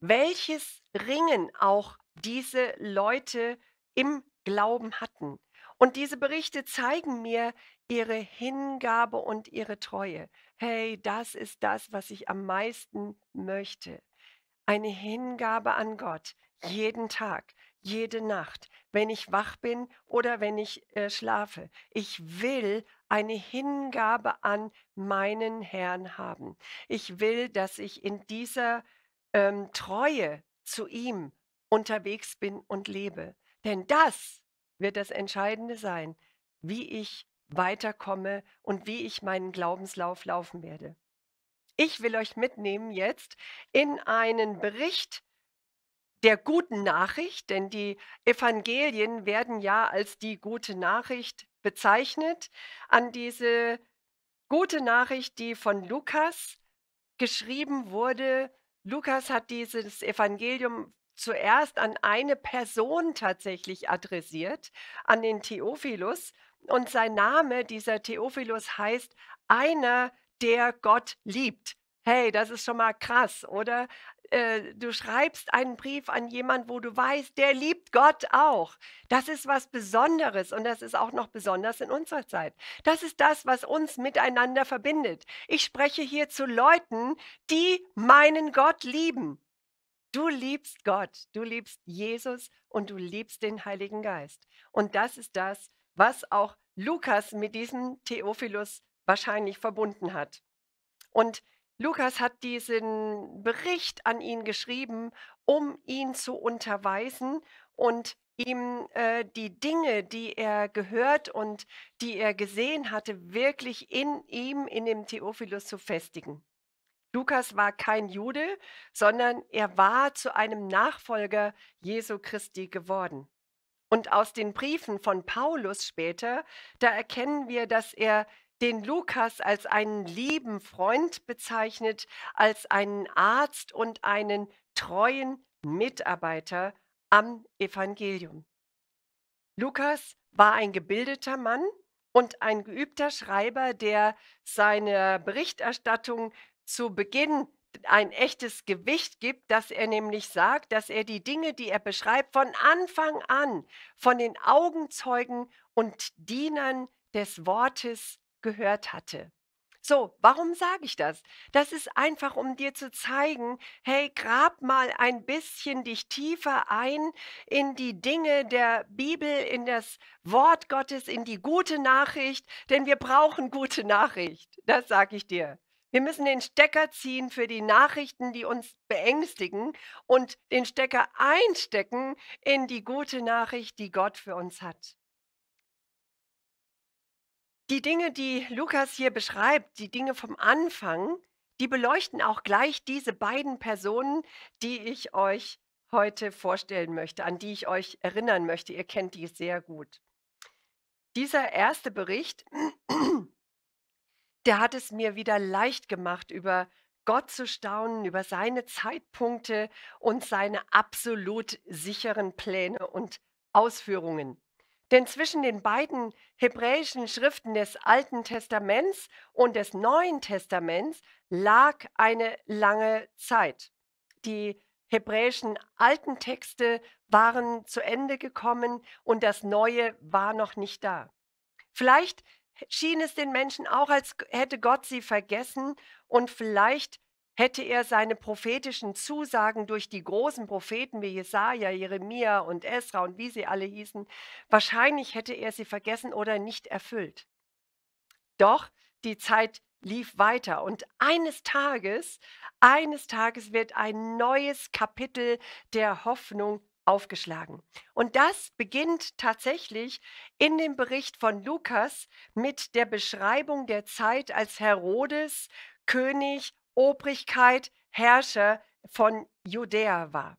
A: welches Ringen auch diese Leute im Glauben hatten. Und diese Berichte zeigen mir ihre Hingabe und ihre Treue. Hey, das ist das, was ich am meisten möchte. Eine Hingabe an Gott, jeden Tag, jede Nacht, wenn ich wach bin oder wenn ich äh, schlafe. Ich will eine Hingabe an meinen Herrn haben. Ich will, dass ich in dieser ähm, Treue zu ihm unterwegs bin und lebe. Denn das wird das Entscheidende sein, wie ich weiterkomme und wie ich meinen Glaubenslauf laufen werde. Ich will euch mitnehmen jetzt in einen Bericht der guten Nachricht, denn die Evangelien werden ja als die gute Nachricht bezeichnet, an diese gute Nachricht, die von Lukas geschrieben wurde Lukas hat dieses Evangelium zuerst an eine Person tatsächlich adressiert, an den Theophilus. Und sein Name, dieser Theophilus, heißt einer, der Gott liebt. Hey, das ist schon mal krass, oder? Äh, du schreibst einen Brief an jemanden, wo du weißt, der liebt Gott auch. Das ist was Besonderes und das ist auch noch besonders in unserer Zeit. Das ist das, was uns miteinander verbindet. Ich spreche hier zu Leuten, die meinen Gott lieben. Du liebst Gott, du liebst Jesus und du liebst den Heiligen Geist. Und das ist das, was auch Lukas mit diesem Theophilus wahrscheinlich verbunden hat. Und Lukas hat diesen Bericht an ihn geschrieben, um ihn zu unterweisen und ihm äh, die Dinge, die er gehört und die er gesehen hatte, wirklich in ihm, in dem Theophilus zu festigen. Lukas war kein Jude, sondern er war zu einem Nachfolger Jesu Christi geworden. Und aus den Briefen von Paulus später, da erkennen wir, dass er den Lukas als einen lieben Freund bezeichnet, als einen Arzt und einen treuen Mitarbeiter am Evangelium. Lukas war ein gebildeter Mann und ein geübter Schreiber, der seiner Berichterstattung zu Beginn ein echtes Gewicht gibt, dass er nämlich sagt, dass er die Dinge, die er beschreibt, von Anfang an von den Augenzeugen und Dienern des Wortes gehört hatte. So, warum sage ich das? Das ist einfach, um dir zu zeigen, hey, grab mal ein bisschen dich tiefer ein in die Dinge der Bibel, in das Wort Gottes, in die gute Nachricht, denn wir brauchen gute Nachricht, das sage ich dir. Wir müssen den Stecker ziehen für die Nachrichten, die uns beängstigen und den Stecker einstecken in die gute Nachricht, die Gott für uns hat. Die Dinge, die Lukas hier beschreibt, die Dinge vom Anfang, die beleuchten auch gleich diese beiden Personen, die ich euch heute vorstellen möchte, an die ich euch erinnern möchte. Ihr kennt die sehr gut. Dieser erste Bericht, der hat es mir wieder leicht gemacht, über Gott zu staunen, über seine Zeitpunkte und seine absolut sicheren Pläne und Ausführungen. Denn zwischen den beiden hebräischen Schriften des Alten Testaments und des Neuen Testaments lag eine lange Zeit. Die hebräischen alten Texte waren zu Ende gekommen und das Neue war noch nicht da. Vielleicht schien es den Menschen auch, als hätte Gott sie vergessen und vielleicht Hätte er seine prophetischen Zusagen durch die großen Propheten wie Jesaja, Jeremia und Esra und wie sie alle hießen, wahrscheinlich hätte er sie vergessen oder nicht erfüllt. Doch die Zeit lief weiter und eines Tages, eines Tages wird ein neues Kapitel der Hoffnung aufgeschlagen. Und das beginnt tatsächlich in dem Bericht von Lukas mit der Beschreibung der Zeit, als Herodes König Obrigkeit, Herrscher von Judäa war.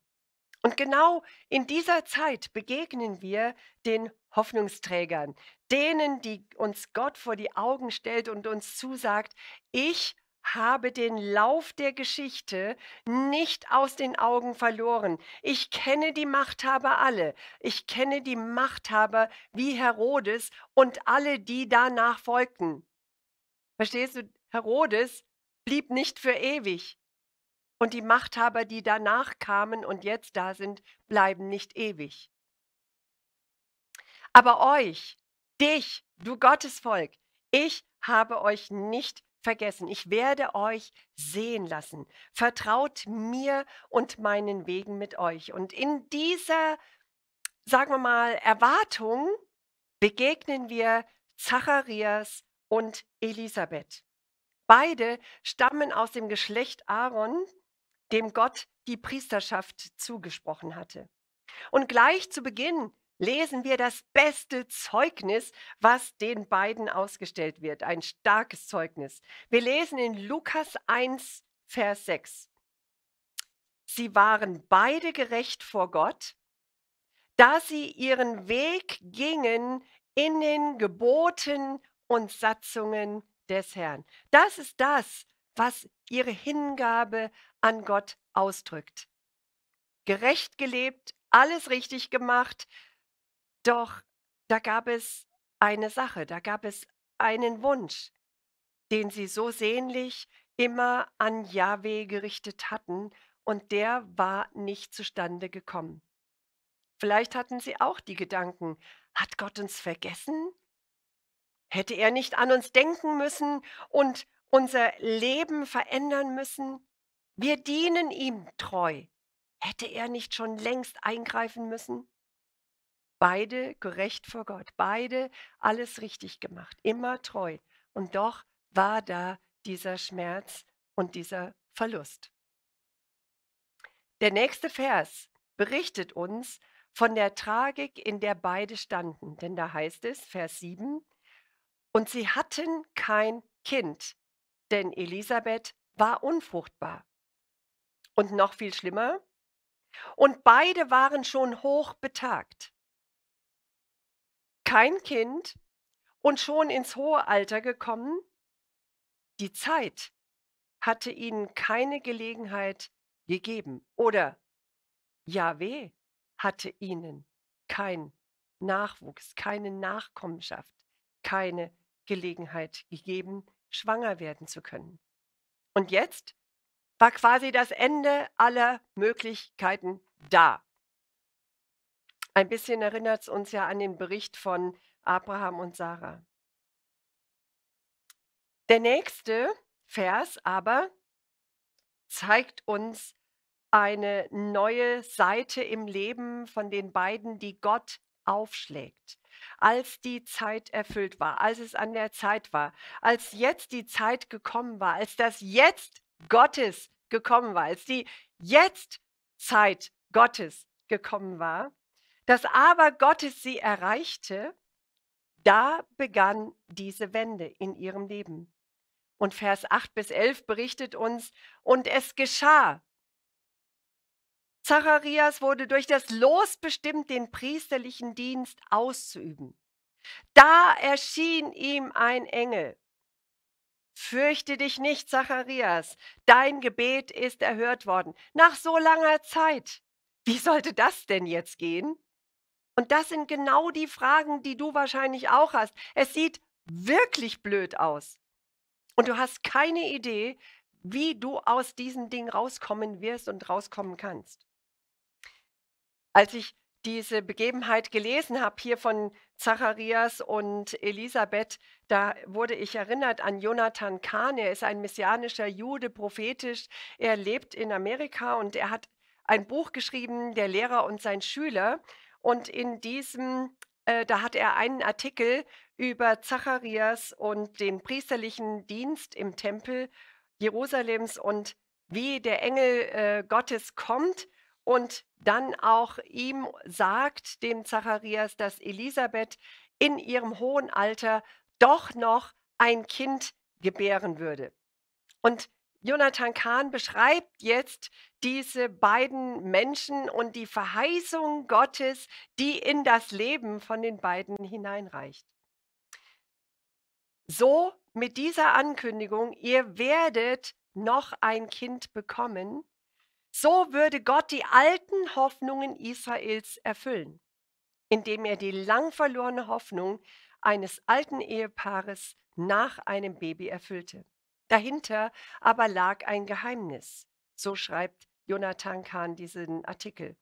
A: Und genau in dieser Zeit begegnen wir den Hoffnungsträgern, denen, die uns Gott vor die Augen stellt und uns zusagt, ich habe den Lauf der Geschichte nicht aus den Augen verloren. Ich kenne die Machthaber alle. Ich kenne die Machthaber wie Herodes und alle, die danach folgten. Verstehst du, Herodes blieb nicht für ewig. Und die Machthaber, die danach kamen und jetzt da sind, bleiben nicht ewig. Aber euch, dich, du Gottesvolk, ich habe euch nicht vergessen. Ich werde euch sehen lassen. Vertraut mir und meinen Wegen mit euch. Und in dieser, sagen wir mal, Erwartung begegnen wir Zacharias und Elisabeth. Beide stammen aus dem Geschlecht Aaron, dem Gott die Priesterschaft zugesprochen hatte. Und gleich zu Beginn lesen wir das beste Zeugnis, was den beiden ausgestellt wird, ein starkes Zeugnis. Wir lesen in Lukas 1, Vers 6. Sie waren beide gerecht vor Gott, da sie ihren Weg gingen in den Geboten und Satzungen des Herrn. Das ist das, was ihre Hingabe an Gott ausdrückt. Gerecht gelebt, alles richtig gemacht, doch da gab es eine Sache, da gab es einen Wunsch, den sie so sehnlich immer an Jahwe gerichtet hatten, und der war nicht zustande gekommen. Vielleicht hatten sie auch die Gedanken, hat Gott uns vergessen? Hätte er nicht an uns denken müssen und unser Leben verändern müssen? Wir dienen ihm treu. Hätte er nicht schon längst eingreifen müssen? Beide gerecht vor Gott, beide alles richtig gemacht, immer treu. Und doch war da dieser Schmerz und dieser Verlust. Der nächste Vers berichtet uns von der Tragik, in der beide standen. Denn da heißt es, Vers 7, und sie hatten kein Kind, denn Elisabeth war unfruchtbar. Und noch viel schlimmer, und beide waren schon hoch betagt. Kein Kind und schon ins hohe Alter gekommen, die Zeit hatte ihnen keine Gelegenheit gegeben oder Jahweh hatte ihnen kein Nachwuchs, keine Nachkommenschaft, keine Gelegenheit gegeben, schwanger werden zu können. Und jetzt war quasi das Ende aller Möglichkeiten da. Ein bisschen erinnert es uns ja an den Bericht von Abraham und Sarah. Der nächste Vers aber zeigt uns eine neue Seite im Leben von den beiden, die Gott aufschlägt als die Zeit erfüllt war, als es an der Zeit war, als jetzt die Zeit gekommen war, als das Jetzt Gottes gekommen war, als die Jetzt-Zeit Gottes gekommen war, das Aber Gottes sie erreichte, da begann diese Wende in ihrem Leben. Und Vers 8 bis 11 berichtet uns, und es geschah, Zacharias wurde durch das Los bestimmt, den priesterlichen Dienst auszuüben. Da erschien ihm ein Engel. Fürchte dich nicht, Zacharias, dein Gebet ist erhört worden, nach so langer Zeit. Wie sollte das denn jetzt gehen? Und das sind genau die Fragen, die du wahrscheinlich auch hast. Es sieht wirklich blöd aus. Und du hast keine Idee, wie du aus diesem Ding rauskommen wirst und rauskommen kannst als ich diese Begebenheit gelesen habe, hier von Zacharias und Elisabeth, da wurde ich erinnert an Jonathan Kahn. Er ist ein messianischer Jude, prophetisch. Er lebt in Amerika und er hat ein Buch geschrieben, Der Lehrer und sein Schüler. Und in diesem, äh, da hat er einen Artikel über Zacharias und den priesterlichen Dienst im Tempel Jerusalems und wie der Engel äh, Gottes kommt und dann auch ihm sagt, dem Zacharias, dass Elisabeth in ihrem hohen Alter doch noch ein Kind gebären würde. Und Jonathan Kahn beschreibt jetzt diese beiden Menschen und die Verheißung Gottes, die in das Leben von den beiden hineinreicht. So mit dieser Ankündigung, ihr werdet noch ein Kind bekommen, so würde Gott die alten Hoffnungen Israels erfüllen, indem er die lang verlorene Hoffnung eines alten Ehepaares nach einem Baby erfüllte. Dahinter aber lag ein Geheimnis. So schreibt Jonathan Kahn diesen Artikel.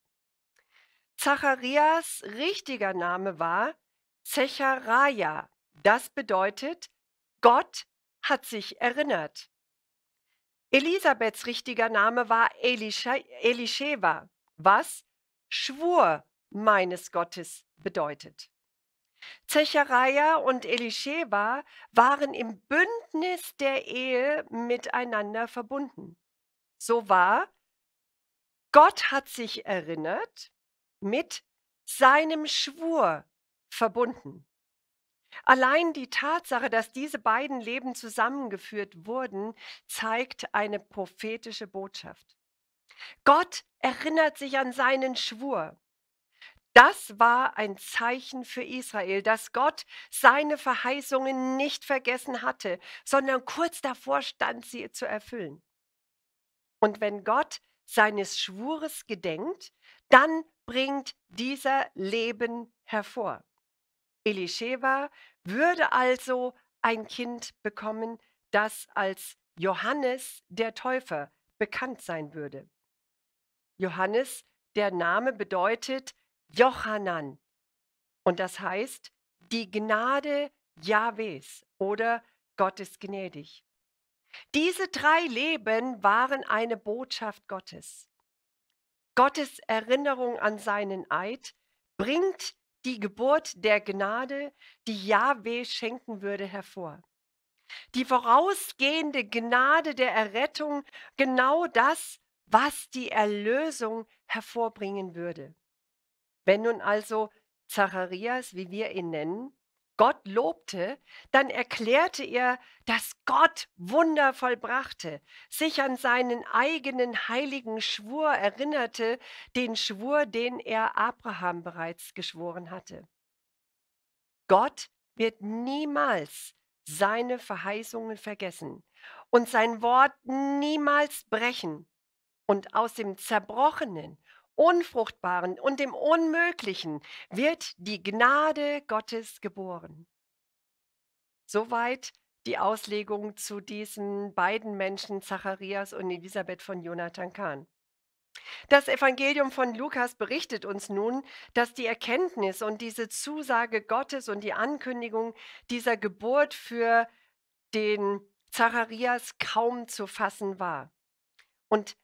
A: Zacharias richtiger Name war Zechariah. Das bedeutet, Gott hat sich erinnert. Elisabeths richtiger Name war Elisheva, was Schwur meines Gottes bedeutet. Zechariah und Elisheva waren im Bündnis der Ehe miteinander verbunden. So war, Gott hat sich erinnert, mit seinem Schwur verbunden. Allein die Tatsache, dass diese beiden Leben zusammengeführt wurden, zeigt eine prophetische Botschaft. Gott erinnert sich an seinen Schwur. Das war ein Zeichen für Israel, dass Gott seine Verheißungen nicht vergessen hatte, sondern kurz davor stand, sie zu erfüllen. Und wenn Gott seines Schwures gedenkt, dann bringt dieser Leben hervor. Elisheva würde also ein Kind bekommen, das als Johannes der Täufer bekannt sein würde. Johannes, der Name bedeutet Johanan und das heißt die Gnade Jahwes oder Gottes gnädig. Diese drei Leben waren eine Botschaft Gottes. Gottes Erinnerung an seinen Eid bringt die Geburt der Gnade, die Jahwe schenken würde, hervor. Die vorausgehende Gnade der Errettung, genau das, was die Erlösung hervorbringen würde. Wenn nun also Zacharias, wie wir ihn nennen, Gott lobte, dann erklärte er, dass Gott Wunder vollbrachte, sich an seinen eigenen heiligen Schwur erinnerte, den Schwur, den er Abraham bereits geschworen hatte. Gott wird niemals seine Verheißungen vergessen und sein Wort niemals brechen. Und aus dem zerbrochenen Unfruchtbaren und dem Unmöglichen wird die Gnade Gottes geboren. Soweit die Auslegung zu diesen beiden Menschen, Zacharias und Elisabeth von Jonathan Kahn. Das Evangelium von Lukas berichtet uns nun, dass die Erkenntnis und diese Zusage Gottes und die Ankündigung dieser Geburt für den Zacharias kaum zu fassen war. Und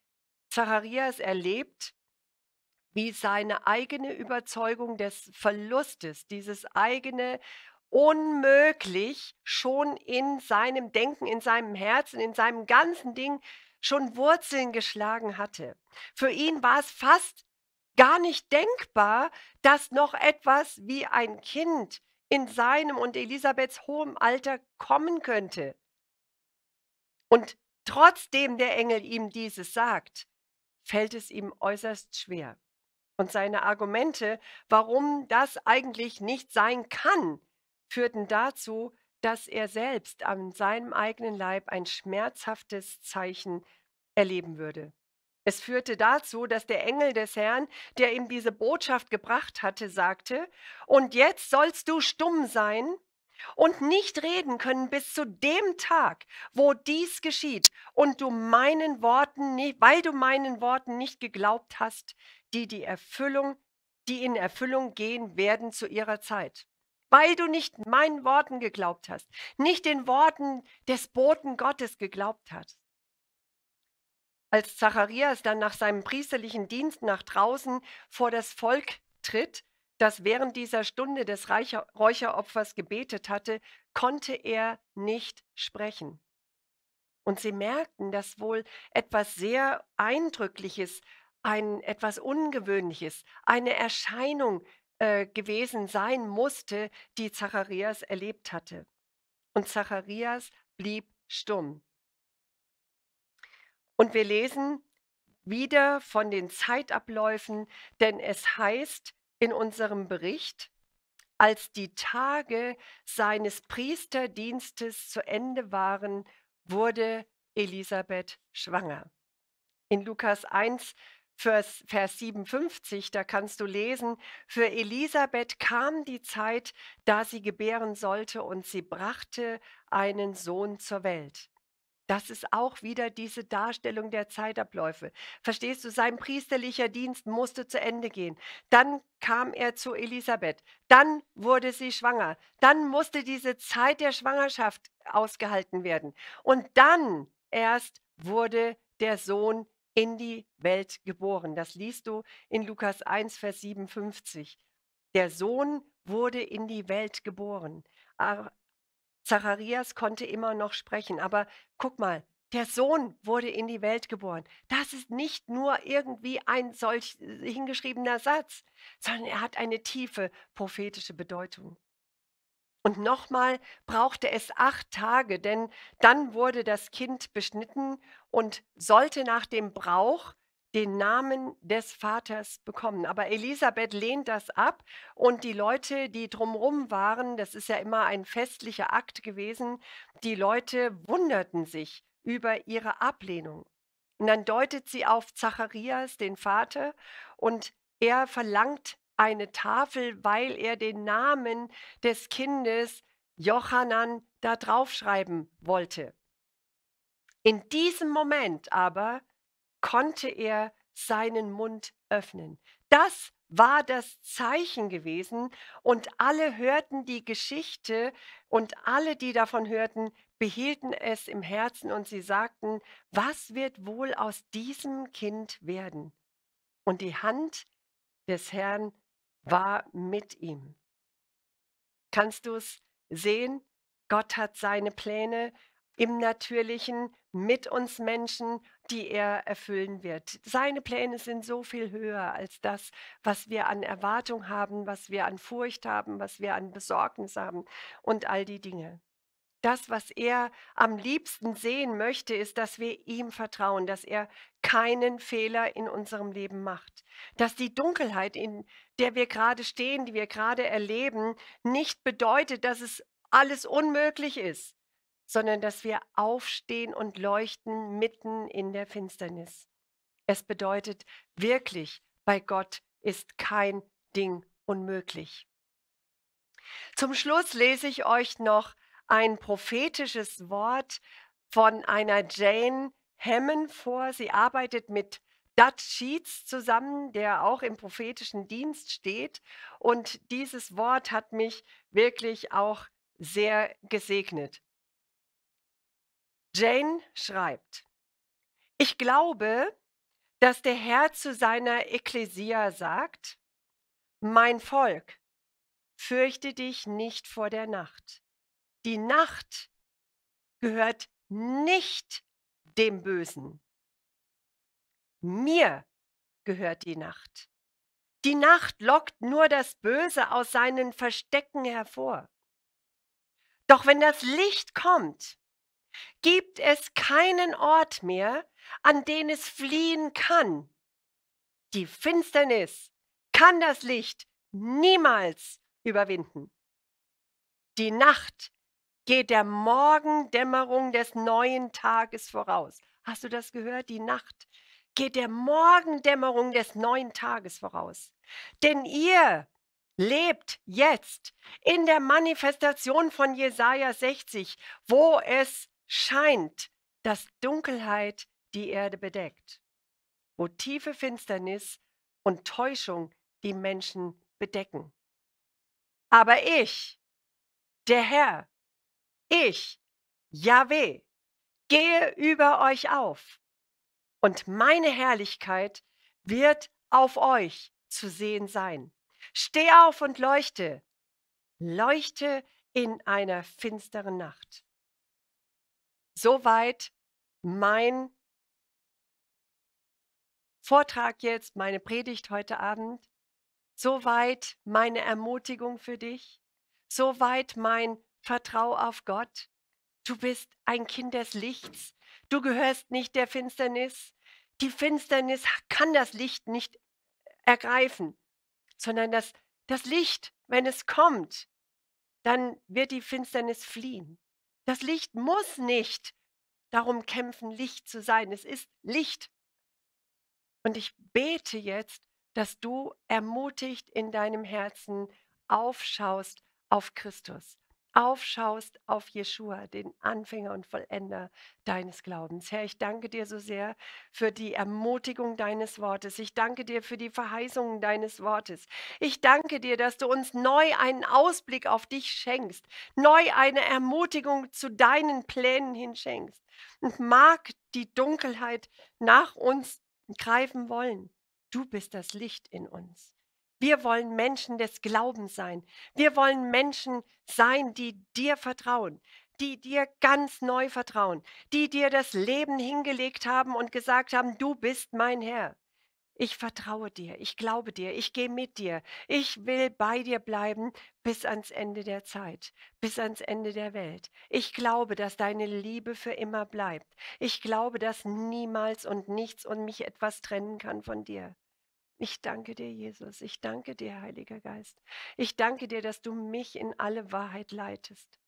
A: Zacharias erlebt, wie seine eigene Überzeugung des Verlustes, dieses eigene unmöglich schon in seinem Denken, in seinem Herzen, in seinem ganzen Ding schon Wurzeln geschlagen hatte. Für ihn war es fast gar nicht denkbar, dass noch etwas wie ein Kind in seinem und Elisabeths hohem Alter kommen könnte. Und trotzdem der Engel ihm dieses sagt, fällt es ihm äußerst schwer und seine Argumente, warum das eigentlich nicht sein kann, führten dazu, dass er selbst an seinem eigenen Leib ein schmerzhaftes Zeichen erleben würde. Es führte dazu, dass der Engel des Herrn, der ihm diese Botschaft gebracht hatte, sagte, Und jetzt sollst du stumm sein und nicht reden können bis zu dem Tag, wo dies geschieht, und du meinen Worten nicht, weil du meinen Worten nicht geglaubt hast, die, die, Erfüllung, die in Erfüllung gehen werden zu ihrer Zeit. Weil du nicht meinen Worten geglaubt hast, nicht den Worten des Boten Gottes geglaubt hast. Als Zacharias dann nach seinem priesterlichen Dienst nach draußen vor das Volk tritt, das während dieser Stunde des Räucheropfers gebetet hatte, konnte er nicht sprechen. Und sie merkten, dass wohl etwas sehr Eindrückliches ein etwas Ungewöhnliches, eine Erscheinung äh, gewesen sein musste, die Zacharias erlebt hatte. Und Zacharias blieb stumm. Und wir lesen wieder von den Zeitabläufen, denn es heißt in unserem Bericht, als die Tage seines Priesterdienstes zu Ende waren, wurde Elisabeth schwanger. In Lukas 1 Vers, Vers 57, da kannst du lesen, für Elisabeth kam die Zeit, da sie gebären sollte und sie brachte einen Sohn zur Welt. Das ist auch wieder diese Darstellung der Zeitabläufe. Verstehst du, sein priesterlicher Dienst musste zu Ende gehen. Dann kam er zu Elisabeth. Dann wurde sie schwanger. Dann musste diese Zeit der Schwangerschaft ausgehalten werden. Und dann erst wurde der Sohn in die Welt geboren. Das liest du in Lukas 1, Vers 57. Der Sohn wurde in die Welt geboren. Zacharias konnte immer noch sprechen, aber guck mal, der Sohn wurde in die Welt geboren. Das ist nicht nur irgendwie ein solch äh, hingeschriebener Satz, sondern er hat eine tiefe prophetische Bedeutung. Und nochmal brauchte es acht Tage, denn dann wurde das Kind beschnitten und sollte nach dem Brauch den Namen des Vaters bekommen. Aber Elisabeth lehnt das ab und die Leute, die drumherum waren, das ist ja immer ein festlicher Akt gewesen, die Leute wunderten sich über ihre Ablehnung. Und dann deutet sie auf Zacharias, den Vater, und er verlangt eine Tafel, weil er den Namen des Kindes Johannan da draufschreiben wollte. In diesem Moment aber konnte er seinen Mund öffnen. Das war das Zeichen gewesen und alle hörten die Geschichte und alle, die davon hörten, behielten es im Herzen und sie sagten, was wird wohl aus diesem Kind werden? Und die Hand des Herrn war mit ihm. Kannst du es sehen? Gott hat seine Pläne im Natürlichen mit uns Menschen, die er erfüllen wird. Seine Pläne sind so viel höher als das, was wir an Erwartung haben, was wir an Furcht haben, was wir an Besorgnis haben und all die Dinge. Das, was er am liebsten sehen möchte, ist, dass wir ihm vertrauen, dass er keinen Fehler in unserem Leben macht, dass die Dunkelheit in der wir gerade stehen, die wir gerade erleben, nicht bedeutet, dass es alles unmöglich ist, sondern dass wir aufstehen und leuchten mitten in der Finsternis. Es bedeutet wirklich, bei Gott ist kein Ding unmöglich. Zum Schluss lese ich euch noch ein prophetisches Wort von einer Jane Hammond vor. Sie arbeitet mit Dutch Sheets zusammen, der auch im prophetischen Dienst steht. Und dieses Wort hat mich wirklich auch sehr gesegnet. Jane schreibt, ich glaube, dass der Herr zu seiner Ekklesia sagt, mein Volk, fürchte dich nicht vor der Nacht. Die Nacht gehört nicht dem Bösen. Mir gehört die Nacht. Die Nacht lockt nur das Böse aus seinen Verstecken hervor. Doch wenn das Licht kommt, gibt es keinen Ort mehr, an den es fliehen kann. Die Finsternis kann das Licht niemals überwinden. Die Nacht geht der Morgendämmerung des neuen Tages voraus. Hast du das gehört? Die Nacht geht der Morgendämmerung des neuen Tages voraus. Denn ihr lebt jetzt in der Manifestation von Jesaja 60, wo es scheint, dass Dunkelheit die Erde bedeckt, wo tiefe Finsternis und Täuschung die Menschen bedecken. Aber ich, der Herr, ich, Yahweh, gehe über euch auf und meine Herrlichkeit wird auf euch zu sehen sein. Steh auf und leuchte, leuchte in einer finsteren Nacht. Soweit mein Vortrag jetzt, meine Predigt heute Abend. Soweit meine Ermutigung für dich. Soweit mein Vertrau auf Gott. Du bist ein Kind des Lichts. Du gehörst nicht der Finsternis. Die Finsternis kann das Licht nicht ergreifen, sondern das, das Licht, wenn es kommt, dann wird die Finsternis fliehen. Das Licht muss nicht darum kämpfen, Licht zu sein. Es ist Licht. Und ich bete jetzt, dass du ermutigt in deinem Herzen aufschaust auf Christus, aufschaust auf Jeshua, den Anfänger und Vollender deines Glaubens. Herr, ich danke dir so sehr für die Ermutigung deines Wortes. Ich danke dir für die Verheißungen deines Wortes. Ich danke dir, dass du uns neu einen Ausblick auf dich schenkst, neu eine Ermutigung zu deinen Plänen hinschenkst. Und mag die Dunkelheit nach uns greifen wollen. Du bist das Licht in uns. Wir wollen Menschen des Glaubens sein. Wir wollen Menschen sein, die dir vertrauen, die dir ganz neu vertrauen, die dir das Leben hingelegt haben und gesagt haben, du bist mein Herr. Ich vertraue dir, ich glaube dir, ich gehe mit dir, ich will bei dir bleiben bis ans Ende der Zeit, bis ans Ende der Welt. Ich glaube, dass deine Liebe für immer bleibt. Ich glaube, dass niemals und nichts und mich etwas trennen kann von dir. Ich danke dir, Jesus. Ich danke dir, Heiliger Geist. Ich danke dir, dass du mich in alle Wahrheit leitest.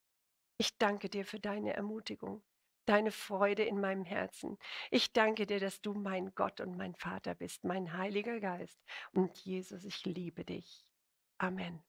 A: Ich danke dir für deine Ermutigung, deine Freude in meinem Herzen. Ich danke dir, dass du mein Gott und mein Vater bist, mein Heiliger Geist. Und Jesus, ich liebe dich. Amen.